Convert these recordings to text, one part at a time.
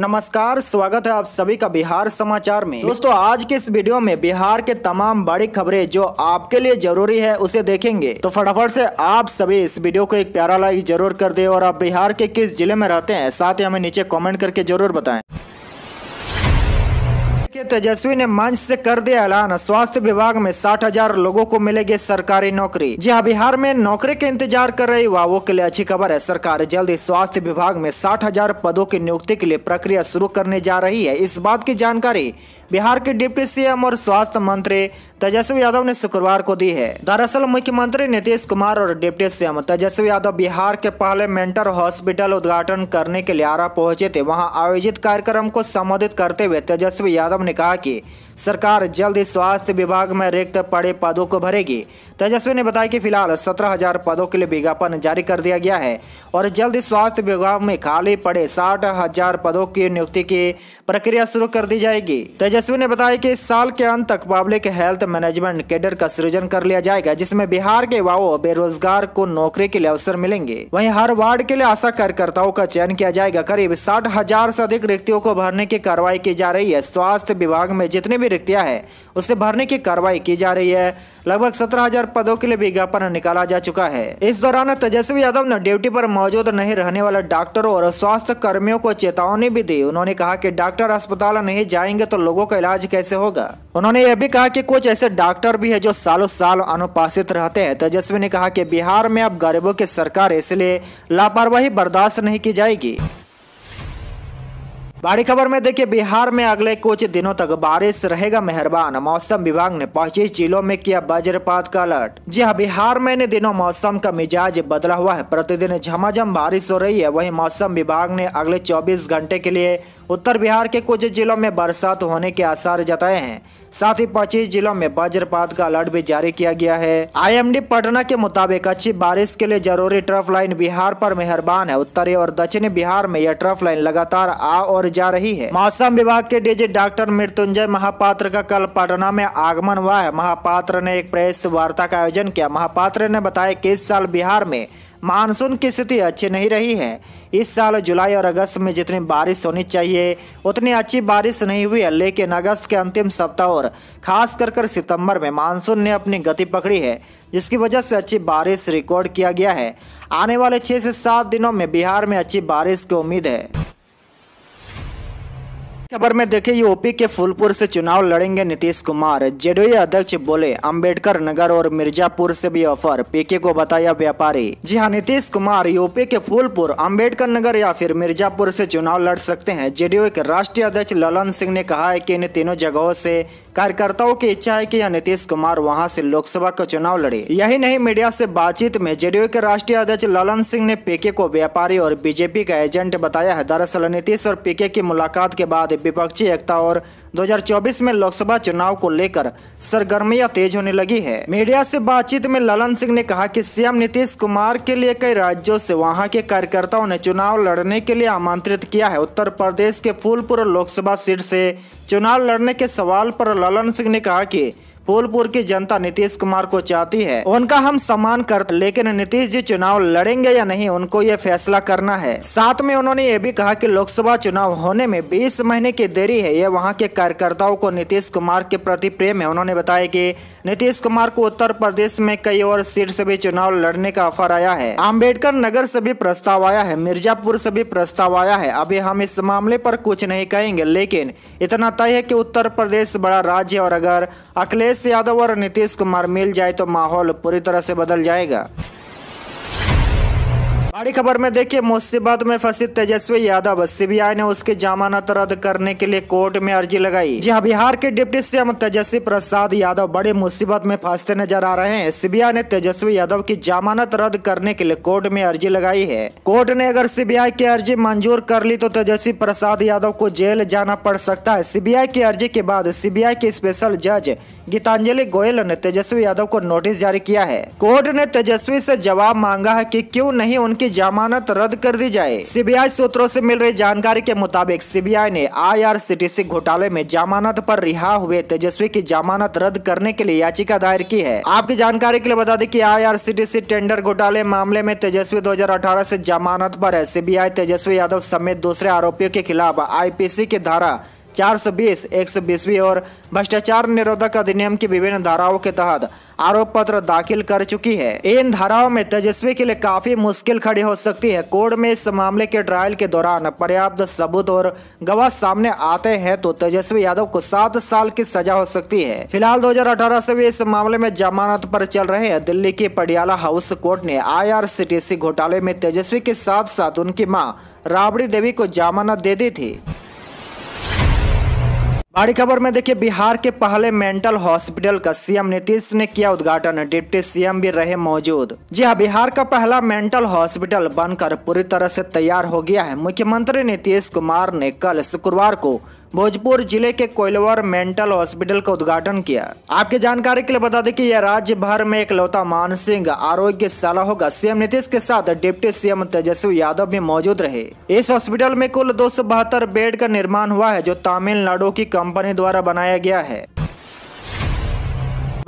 नमस्कार स्वागत है आप सभी का बिहार समाचार में दोस्तों आज के इस वीडियो में बिहार के तमाम बड़ी खबरें जो आपके लिए जरूरी है उसे देखेंगे तो फटाफट से आप सभी इस वीडियो को एक प्यारा लाइक जरूर कर दे और आप बिहार के किस जिले में रहते हैं साथ ही हमें नीचे कॉमेंट करके जरूर बताए तेजस्वी ने मंच से कर दिया ऐलान स्वास्थ्य विभाग में साठ हजार लोगों को मिलेगी सरकारी नौकरी जी हाँ बिहार में नौकरी के इंतजार कर रही युवाओं के लिए अच्छी खबर है सरकार जल्द ही स्वास्थ्य विभाग में साठ हजार पदों की नियुक्ति के लिए प्रक्रिया शुरू करने जा रही है इस बात की जानकारी बिहार के डिप्टी सीएम और स्वास्थ्य मंत्री तेजस्वी यादव ने शुक्रवार को दी है दरअसल मुख्यमंत्री नीतीश कुमार और डिप्टी सीएम तेजस्वी यादव बिहार के पहले मेंटर हॉस्पिटल उद्घाटन करने के लिए आरा पहुंचे थे वहां आयोजित कार्यक्रम को संबोधित करते हुए तेजस्वी यादव ने कहा कि सरकार जल्द स्वास्थ्य विभाग में रिक्त पड़े पदों को भरेगी तेजस्वी ने बताया कि फिलहाल सत्रह हजार पदों के लिए विज्ञापन जारी कर दिया गया है और जल्द स्वास्थ्य विभाग में खाली पड़े साठ हजार पदों की नियुक्ति की प्रक्रिया शुरू कर दी जाएगी तेजस्वी तेजस्वी ने बताया कि इस साल के अंत तक पब्लिक हेल्थ मैनेजमेंट कैडर का सृजन कर लिया जाएगा जिसमें बिहार के युवाओं बेरोजगार को नौकरी के लिए अवसर मिलेंगे वहीं हर वार्ड के लिए आशा कार्यकर्ताओं का चयन किया जाएगा करीब साठ हजार ऐसी अधिक रिक्तियों को भरने की कार्रवाई की जा रही है स्वास्थ्य विभाग में जितनी भी रिक्तियाँ हैं उसे भरने की कार्रवाई की जा रही है लगभग सत्रह हजार पदों के लिए विज्ञापन निकाला जा चुका है इस दौरान तेजस्वी यादव ने ड्यूटी पर मौजूद नहीं रहने वाले डॉक्टरों और स्वास्थ्य कर्मियों को चेतावनी भी दी उन्होंने कहा कि डॉक्टर अस्पताल नहीं जाएंगे तो लोगों का इलाज कैसे होगा उन्होंने यह भी कहा कि कुछ ऐसे डॉक्टर भी है जो सालों साल अनुपासित रहते हैं तेजस्वी ने कहा की बिहार में अब गरीबों की सरकार इसलिए लापरवाही बर्दाश्त नहीं की जाएगी बड़ी खबर में देखिए बिहार में अगले कुछ दिनों तक बारिश रहेगा मेहरबान मौसम विभाग ने पच्चीस जिलों में किया वज्रपात का अलर्ट जी हाँ बिहार में इन दिनों मौसम का मिजाज बदला हुआ है प्रतिदिन झमाझम बारिश हो रही है वही मौसम विभाग ने अगले चौबीस घंटे के लिए उत्तर बिहार के कुछ जिलों में बरसात होने के आसार जताए हैं साथ ही पच्चीस जिलों में वज्रपात का अलर्ट भी जारी किया गया है आईएमडी पटना के मुताबिक अच्छी बारिश के लिए जरूरी ट्रफ लाइन बिहार पर मेहरबान है उत्तरी और दक्षिणी बिहार में यह ट्रफ लाइन लगातार आ और जा रही है मौसम विभाग के डीजी डॉक्टर मृत्युंजय महापात्र का कल पटना में आगमन हुआ है महापात्र ने एक प्रेस वार्ता का आयोजन किया महापात्र ने बताया कि इस साल बिहार में मानसून की स्थिति अच्छी नहीं रही है इस साल जुलाई और अगस्त में जितनी बारिश होनी चाहिए उतनी अच्छी बारिश नहीं हुई है लेकिन अगस्त के अंतिम सप्ताह और खास कर कर सितम्बर में मानसून ने अपनी गति पकड़ी है जिसकी वजह से अच्छी बारिश रिकॉर्ड किया गया है आने वाले छः से सात दिनों में बिहार में अच्छी बारिश की उम्मीद है खबर में देखे यूपी के फूलपुर से चुनाव लड़ेंगे नीतीश कुमार जेडीयू अध्यक्ष बोले अंबेडकर नगर और मिर्जापुर से भी ऑफर पीके को बताया व्यापारी जी हाँ नीतीश कुमार यूपी के फूलपुर अंबेडकर नगर या फिर मिर्जापुर से चुनाव लड़ सकते हैं जेडीयू के राष्ट्रीय अध्यक्ष ललन सिंह ने कहा है कि इन तीनों जगहों से कार्यकर्ताओं की इच्छा है कि यह नीतीश कुमार वहां से लोकसभा का चुनाव लड़े यही नहीं मीडिया से बातचीत में जेडीयू के राष्ट्रीय अध्यक्ष ललन सिंह ने पीके को व्यापारी और बीजेपी का एजेंट बताया है दरअसल नीतीश और पीके की मुलाकात के बाद विपक्षी एकता और 2024 में लोकसभा चुनाव को लेकर सरगर्मियां तेज होने लगी है मीडिया से बातचीत में ललन सिंह ने कहा कि सीएम नीतीश कुमार के लिए कई राज्यों से वहां के कार्यकर्ताओं ने चुनाव लड़ने के लिए आमंत्रित किया है उत्तर प्रदेश के फूलपुर लोकसभा सीट से चुनाव लड़ने के सवाल पर ललन सिंह ने कहा की फूलपुर की जनता नीतीश कुमार को चाहती है उनका हम सम्मान करते लेकिन नीतीश जी चुनाव लड़ेंगे या नहीं उनको ये फैसला करना है साथ में उन्होंने ये भी कहा कि लोकसभा चुनाव होने में 20 महीने की देरी है ये वहाँ के कार्यकर्ताओं को नीतीश कुमार के प्रति प्रेम है उन्होंने बताया की नीतीश कुमार को उत्तर प्रदेश में कई और सीट से भी चुनाव लड़ने का ऑफर आया है अम्बेडकर नगर से भी प्रस्ताव आया है मिर्जापुर से भी प्रस्ताव आया है अभी हम इस मामले पर कुछ नहीं कहेंगे लेकिन इतना तय है कि उत्तर प्रदेश बड़ा राज्य और अगर अखिलेश अखिलेश यादव और नीतीश कुमार मिल जाए तो माहौल पूरी तरह से बदल जाएगा बड़ी खबर में देखिए मुसीबत में फंसी तेजस्वी यादव सीबीआई ने उसकी जमानत रद्द करने के लिए कोर्ट में अर्जी लगाई जी हाँ, बिहार के डिप्टी सीएम तेजस्वी प्रसाद यादव बड़ी मुसीबत में फंसते नजर आ रहे हैं सीबीआई ने तेजस्वी यादव की जमानत रद्द करने के लिए कोर्ट में अर्जी लगाई है कोर्ट ने अगर सीबीआई की अर्जी मंजूर कर ली तो तेजस्वी प्रसाद यादव को जेल जाना पड़ सकता है सीबीआई की अर्जी के बाद सीबीआई के स्पेशल जज गीतांजलि गोयल ने तेजस्वी यादव को नोटिस जारी किया है कोर्ट ने तेजस्वी से जवाब मांगा है कि क्यों नहीं उनकी जमानत रद्द कर दी जाए सीबीआई सूत्रों से मिल रही जानकारी के मुताबिक सीबीआई ने आईआरसीटीसी घोटाले में जमानत पर रिहा हुए तेजस्वी की जमानत रद्द करने के लिए याचिका दायर की है आपकी जानकारी के लिए बता दें की आई टेंडर घोटाले मामले में तेजस्वी दो हजार जमानत आरोप है सीबीआई तेजस्वी यादव समेत दूसरे आरोपियों के खिलाफ आई की धारा 420, बीसवीं और भ्रष्टाचार निरोधक अधिनियम की विभिन्न धाराओं के तहत आरोप पत्र दाखिल कर चुकी है इन धाराओं में तेजस्वी के लिए काफी मुश्किल खड़ी हो सकती है कोर्ट में इस मामले के ट्रायल के दौरान पर्याप्त सबूत और गवाह सामने आते हैं तो तेजस्वी यादव को सात साल की सजा हो सकती है फिलहाल 2018 से भी इस मामले में जमानत पर चल रहे हैं दिल्ली के पटियाला हाउस कोर्ट ने आई घोटाले में तेजस्वी के साथ साथ उनकी माँ राबड़ी देवी को जमानत दे दी थी बड़ी खबर में देखिए बिहार के पहले मेंटल हॉस्पिटल का सीएम नीतीश ने किया उद्घाटन डिप्टी सीएम भी रहे मौजूद जी हाँ बिहार का पहला मेंटल हॉस्पिटल बनकर पूरी तरह से तैयार हो गया है मुख्यमंत्री नीतीश कुमार ने कल शुक्रवार को भोजपुर जिले के कोयलवर मेंटल हॉस्पिटल का उद्घाटन किया आपके जानकारी के लिए बता दें कि यह राज्य भर में इकलौता आरोग्य आरोग्यशाला होगा सीएम नीतीश के साथ डिप्टी सीएम तेजस्वी यादव भी मौजूद रहे इस हॉस्पिटल में कुल दो बेड का निर्माण हुआ है जो तमिलनाडु की कंपनी द्वारा बनाया गया है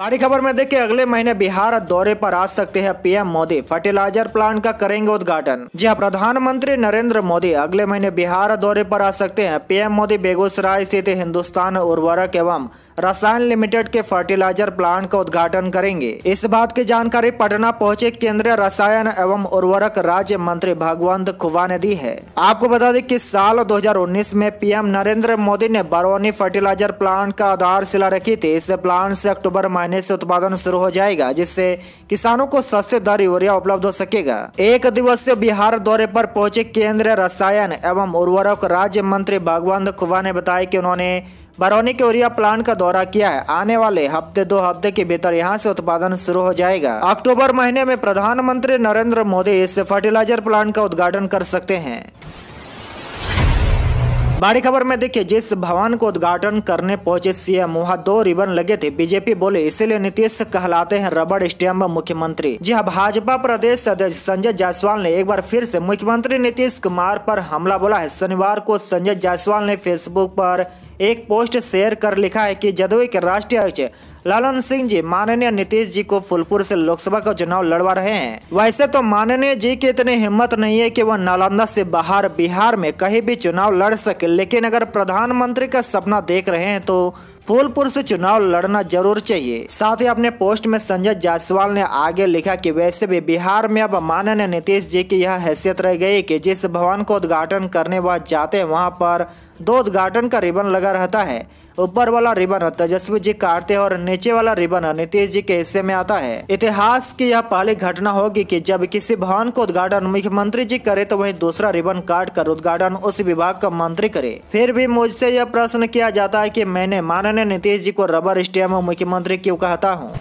बड़ी खबर में देखिए अगले महीने बिहार दौरे पर आ सकते हैं पीएम मोदी फर्टिलाइजर प्लांट का करेंगे उद्घाटन जी हाँ प्रधानमंत्री नरेंद्र मोदी अगले महीने बिहार दौरे पर आ सकते हैं पीएम मोदी बेगूसराय स्थित हिंदुस्तान उर्वरक एवं रसायन लिमिटेड के फर्टिलाइजर प्लांट का उद्घाटन करेंगे इस बात की जानकारी पटना पहुंचे केंद्रीय रसायन एवं उर्वरक राज्य मंत्री भगवंत खुबा ने दी है आपको बता दें कि साल 2019 में पीएम नरेंद्र मोदी ने बरौनी फर्टिलाइजर प्लांट का आधारशिला रखी थी इस प्लांट से अक्टूबर महीने से उत्पादन शुरू हो जाएगा जिससे किसानों को सस्ते दर यूरिया उपलब्ध हो सकेगा एक दिवसीय बिहार दौरे पर पहुंचे केंद्रीय रसायन एवं उर्वरक राज्य मंत्री भगवंत खुबा ने बताया कि उन्होंने बरौनी के ओरिया प्लांट का दौरा किया है आने वाले हफ्ते दो हफ्ते के भीतर यहाँ से उत्पादन शुरू हो जाएगा अक्टूबर महीने में प्रधानमंत्री नरेंद्र मोदी इस फर्टिलाइजर प्लांट का उद्घाटन कर सकते हैं बड़ी खबर में देखिए जिस भवन को उद्घाटन करने पहुंचे सीएम वहां दो रिबन लगे थे बीजेपी बोले इसीलिए नीतीश कहलाते हैं रबड़ स्टैम्प मुख्यमंत्री जी हाँ भाजपा प्रदेश अध्यक्ष संजय जायसवाल ने एक बार फिर से मुख्यमंत्री नीतीश कुमार पर हमला बोला है शनिवार को संजय जायसवाल ने फेसबुक पर एक पोस्ट शेयर कर लिखा है कि जदयू के राष्ट्रीय अध्यक्ष लालन सिंह जी माननीय नीतीश जी को फुलपुर से लोकसभा का चुनाव लड़वा रहे हैं वैसे तो माननीय जी की इतनी हिम्मत नहीं है कि वह नालंदा से बाहर बिहार में कहीं भी चुनाव लड़ सके लेकिन अगर प्रधानमंत्री का सपना देख रहे हैं तो फूलपुर से चुनाव लड़ना जरूर चाहिए साथ ही अपने पोस्ट में संजय जायसवाल ने आगे लिखा कि वैसे भी बिहार में अब माननीय नीतीश जी की यह हैसियत रह गई कि जिस भवन को उद्घाटन करने वह जाते हैं वहाँ पर दो उद्घाटन का रिबन लगा रहता है ऊपर वाला रिबन तेजस्वी जी काटते हैं और नीचे वाला रिबन नीतीश जी के हिस्से में आता है इतिहास की यह पहली घटना होगी कि जब किसी भवन को उद्घाटन मुख्यमंत्री जी करे तो वहीं दूसरा रिबन काट कर उद्घाटन उस विभाग का मंत्री करे फिर भी मुझसे यह प्रश्न किया जाता है की मैंने माननीय नीतीश जी को रबर स्टेम मुख्यमंत्री क्यों कहता हूँ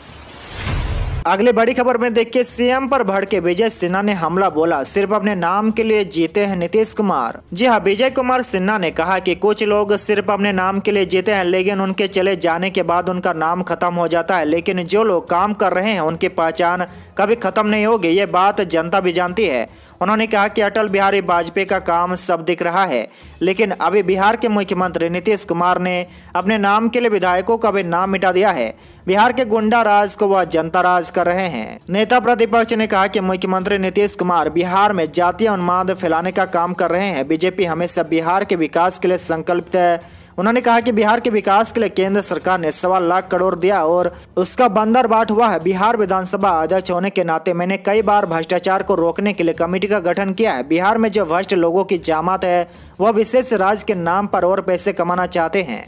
अगली बड़ी खबर में देखिए सीएम पर भड़के विजय सिन्हा ने हमला बोला सिर्फ अपने नाम के लिए जीते हैं नीतीश कुमार जी हाँ विजय कुमार सिन्हा ने कहा कि कुछ लोग सिर्फ अपने नाम के लिए जीते हैं लेकिन उनके चले जाने के बाद उनका नाम खत्म हो जाता है लेकिन जो लोग काम कर रहे हैं उनकी पहचान कभी खत्म नहीं होगी ये बात जनता भी जानती है उन्होंने कहा कि अटल बिहारी वाजपेयी का काम सब दिख रहा है लेकिन अभी बिहार के मुख्यमंत्री नीतीश कुमार ने अपने नाम के लिए विधायकों का भी नाम मिटा दिया है बिहार के गुंडा राज को वह जनता राज कर रहे हैं नेता प्रतिपक्ष ने कहा कि मुख्यमंत्री नीतीश कुमार बिहार में जातीय उन्माद फैलाने का काम कर रहे हैं बीजेपी हमेशा बिहार के विकास के लिए संकल्पित है उन्होंने कहा कि बिहार के विकास के लिए केंद्र सरकार ने सवा लाख करोड़ दिया और उसका बंदर बाट हुआ है बिहार विधानसभा अध्यक्ष होने के नाते मैंने कई बार भ्रष्टाचार को रोकने के लिए कमेटी का गठन किया है बिहार में जो भ्रष्ट लोगों की जामात है वह विशेष राज्य के नाम पर और पैसे कमाना चाहते हैं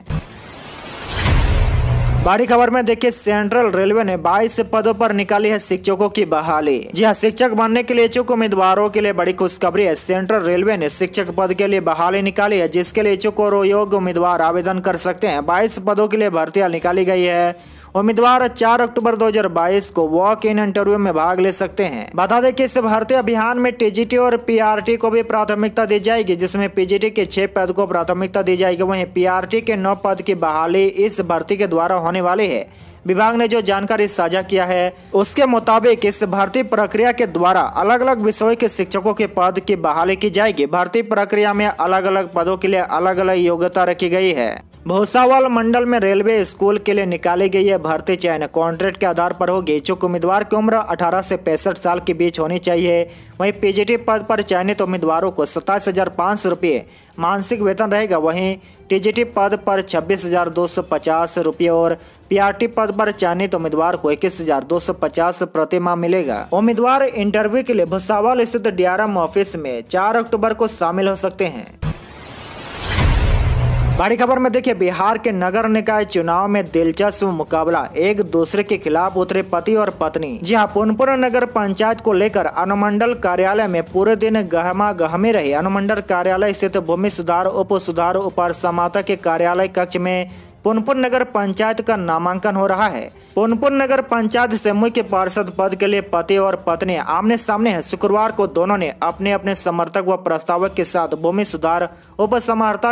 बड़ी खबर में देखिए सेंट्रल रेलवे ने 22 पदों पर निकाली है शिक्षकों की बहाली जी हाँ शिक्षक बनने के लिए इच्छुक उम्मीदवारों के लिए बड़ी खुशखबरी है सेंट्रल रेलवे ने शिक्षक पद के लिए बहाली निकाली है जिसके लिए इच्छुक और योग्य उम्मीदवार आवेदन कर सकते हैं बाईस पदों के लिए भर्तियां निकाली गई है उम्मीदवार 4 अक्टूबर 2022 को वॉक इन इंटरव्यू में भाग ले सकते हैं बता दें कि इस भर्ती अभियान में टीजीटी और पीआरटी को भी प्राथमिकता दी जाएगी जिसमें पीजीटी के छह पद को प्राथमिकता दी जाएगी वहीं पीआरटी के नौ पद की बहाली इस भर्ती के द्वारा होने वाली है विभाग ने जो जानकारी साझा किया है उसके मुताबिक इस भर्ती प्रक्रिया के द्वारा अलग अलग विषयों के शिक्षकों के पद की बहाली की जाएगी भर्ती प्रक्रिया में अलग अलग पदों के लिए अलग अलग योग्यता रखी गई है भोसावल मंडल में रेलवे स्कूल के लिए निकाली गई यह भर्ती चयन कॉन्ट्रैक्ट के आधार पर होगी इच्छुक उम्मीदवार की उम्र 18 से पैंसठ साल के बीच होनी चाहिए वहीं पीजीटी पद पर चयनित उम्मीदवारों को सत्ताईस हजार पाँच सौ रुपये मानसिक वेतन रहेगा वहीं टीजीटी पद पर छब्बीस हजार दो सौ पचास रुपये और पीआरटी पद पर चयनित उम्मीदवार को इक्कीस हजार दो सौ पचास प्रतिमा मिलेगा उम्मीदवार इंटरव्यू के लिए भुसावल स्थित डी ऑफिस में चार अक्टूबर को शामिल हो सकते हैं बड़ी खबर में देखिए बिहार के नगर निकाय चुनाव में दिलचस्प मुकाबला एक दूसरे के खिलाफ उतरे पति और पत्नी जी हाँ पुनपुर नगर पंचायत को लेकर अनुमंडल कार्यालय में पूरे दिन गहमा गहमे रहे अनुमंडल कार्यालय स्थित भूमि सुधार उप सुधार उपर समाता के कार्यालय कक्ष में पुनपुन नगर पंचायत का नामांकन हो रहा है पुनपुन नगर पंचायत समूह के पार्षद पद के लिए पति और पत्नी आमने सामने है शुक्रवार को दोनों ने अपने अपने समर्थक व प्रस्तावक के साथ भूमि सुधार उप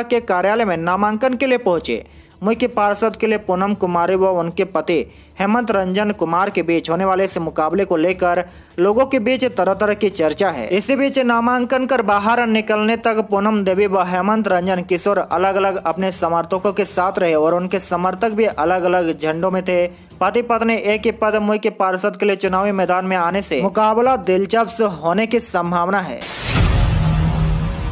के कार्यालय में नामांकन के लिए पहुंचे मुख्य पार्षद के लिए पूनम कुमारी व उनके पति हेमंत रंजन कुमार के बीच होने वाले इस मुकाबले को लेकर लोगों के बीच तरह तरह की चर्चा है इसी बीच नामांकन कर बाहर निकलने तक पूनम देवी व हेमंत रंजन किशोर अलग अलग अपने समर्थकों के साथ रहे और उनके समर्थक भी अलग अलग झंडों में थे पति पत्नी एक ही पद मुख्य पार्षद के लिए चुनावी मैदान में आने से मुकाबला दिलचस्प होने की संभावना है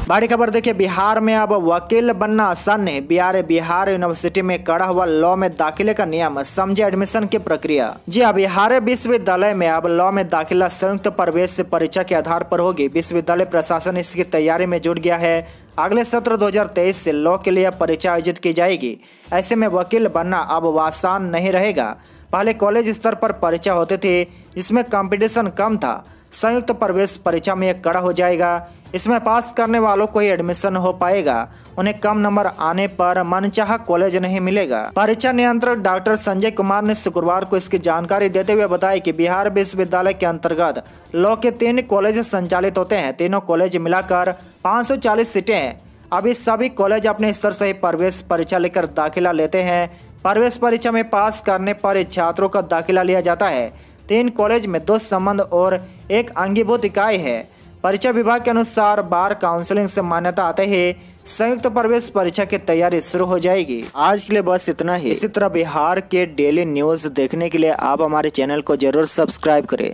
बड़ी खबर देखिए बिहार में अब वकील बनना आसान नहीं बिहार बिहार यूनिवर्सिटी में कड़ा हुआ लॉ में दाखिले का नियम समझे एडमिशन की प्रक्रिया जी अब हाँ, बिहार विश्वविद्यालय में अब लॉ में दाखिला संयुक्त प्रवेश परीक्षा के आधार पर होगी विश्वविद्यालय प्रशासन इसकी तैयारी में जुट गया है अगले सत्र 2023 से लॉ के लिए परीक्षा आयोजित की जाएगी ऐसे में वकील बनना अब आसान नहीं रहेगा पहले कॉलेज स्तर पर परीक्षा होते थे इसमें कंपटीशन कम था संयुक्त प्रवेश परीक्षा में एक कड़ा हो जाएगा इसमें पास करने वालों को ही एडमिशन हो पाएगा उन्हें कम नंबर आने पर मनचाह कॉलेज नहीं मिलेगा परीक्षा नियंत्रक डॉक्टर संजय कुमार ने शुक्रवार को इसकी जानकारी देते हुए बताया कि बिहार विश्वविद्यालय के अंतर्गत लॉ के तीन कॉलेज संचालित होते हैं तीनों कॉलेज मिलाकर 540 सीटें हैं अभी सभी कॉलेज अपने स्तर से ही प्रवेश परीक्षा लेकर दाखिला लेते हैं प्रवेश परीक्षा में पास करने पर छात्रों का दाखिला लिया जाता है तीन कॉलेज में दो संबंध और एक अंगीभूत इकाई है परीक्षा विभाग के अनुसार बार काउंसलिंग से मान्यता आते ही संयुक्त प्रवेश परीक्षा की तैयारी शुरू हो जाएगी आज के लिए बस इतना ही इसी तरह बिहार के डेली न्यूज देखने के लिए आप हमारे चैनल को जरूर सब्सक्राइब करें